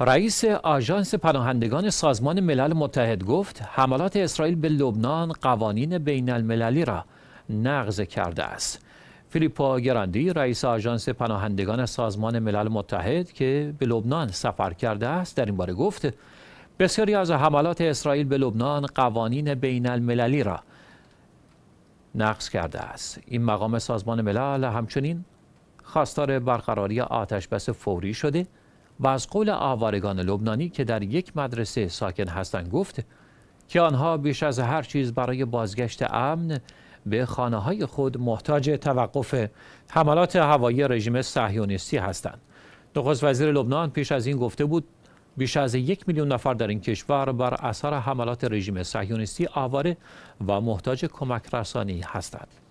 رئیس آژانس پناهندگان سازمان ملل متحد گفت حملات اسرائیل به لبنان قوانین بین المللی را نقض کرده است. فیلیپو گراندی رئیس آژانس پناهندگان سازمان ملل متحد که به لبنان سفر کرده است در این باره گفت بسیاری از حملات اسرائیل به لبنان قوانین بین المللی را نقض کرده است. این مقام سازمان ملل همچنین خواستار برقراری آتش بس فوری شده و از قول آوارگان لبنانی که در یک مدرسه ساکن هستند گفت که آنها بیش از هر چیز برای بازگشت امن به خانه های خود محتاج توقف حملات هوایی رژیم صهیونیستی هستند. نخست وزیر لبنان پیش از این گفته بود بیش از یک میلیون نفر در این کشور بر اثر حملات رژیم صهیونیستی آواره و محتاج کمک رسانی هستند.